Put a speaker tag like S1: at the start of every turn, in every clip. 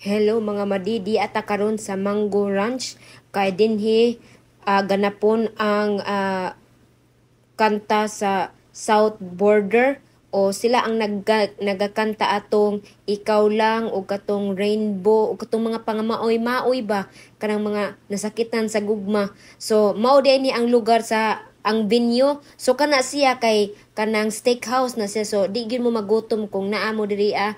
S1: Hello mga madidi at karon sa Mango Ranch kay dinhi uh, ganapon ang uh, kanta sa South Border o sila ang nagga, nagakanta atong ikaw lang o katong rainbow o katong mga pangamaoy maoy ba kanang mga nasakitan sa gugma so mao ni ang lugar sa ang venue so kana siya kay kanang steakhouse na siya so di gyud mo magutom kung naa mo diri ah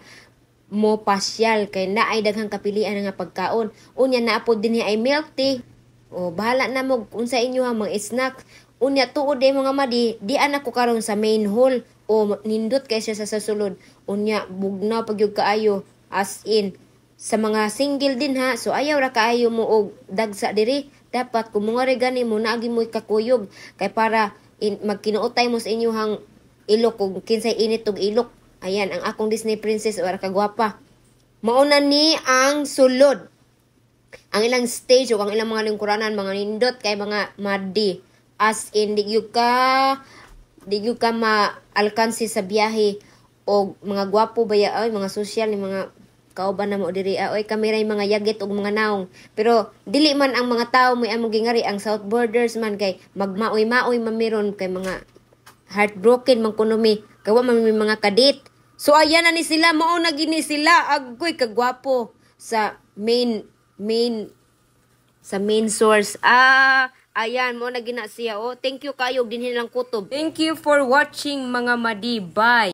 S1: mo pasyal kay naay daghang kapilian nga pagkaon unya na apod dinhi ay milk tea o bahala na mo unsa inyo ha mga snack unya tuod day mga madi di anak ko karon sa main hall o nindot kay siya sa sasulod unya bugna pagyud kaayo as in sa mga single din ha so ayaw ra kaayo mo og dagsa diri dapat kumungare regani mo naagi mo kakuyog kay para in, magkinuotay mo sa inyo hang ilok kung kinsay init og ilok Ayan, ang akong Disney princess o gwapa. Mauna ni ang sulod. Ang ilang stage o ang ilang mga lingkuranan, mga nindot kay mga madi. As in, di ka, di ka ma-alkansi sa biyahe o mga gwapo ba ay mga social ni mga kauban na mo diri ay ah, kami ray mga yaget og mga naong pero dili man ang mga tao mo among gingari ang south borders man kay magmaoy maoy mamiron kay mga heartbroken man kuno mi kay wa man mga kadit So ayan na ni sila mao na gini sila agoy kagwapo sa main main sa main source. Ah Ayan, mo na gina siya. Oh, thank you kayo dinhi lang kutob. Thank you for watching mga madi. Bye.